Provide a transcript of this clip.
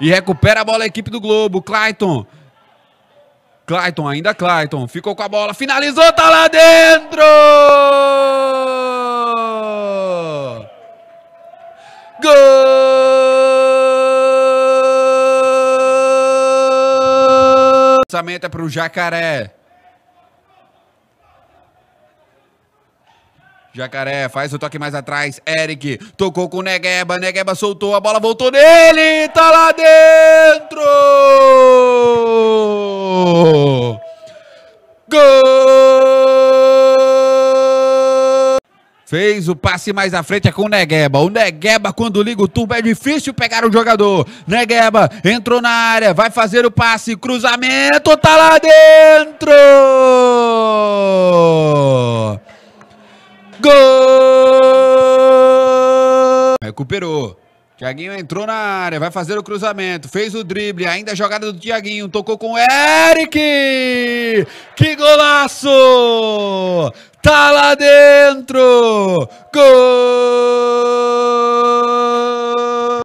E recupera a bola a equipe do Globo. Clayton. Clayton, ainda Clayton. Ficou com a bola. Finalizou, tá lá dentro! Gol! Lançamento é pro Jacaré. Jacaré faz o toque mais atrás. Eric tocou com o Negueba. Negueba soltou, a bola voltou nele. Tá lá dentro! Gol! Fez o passe mais à frente é com o Negueba. O Negueba, quando liga o turbo, é difícil pegar o jogador. Negueba entrou na área, vai fazer o passe, cruzamento, tá lá dentro! Recuperou. Tiaguinho entrou na área, vai fazer o cruzamento, fez o drible, ainda a jogada do Tiaguinho, tocou com o Eric! Que golaço! Tá lá dentro! Gol!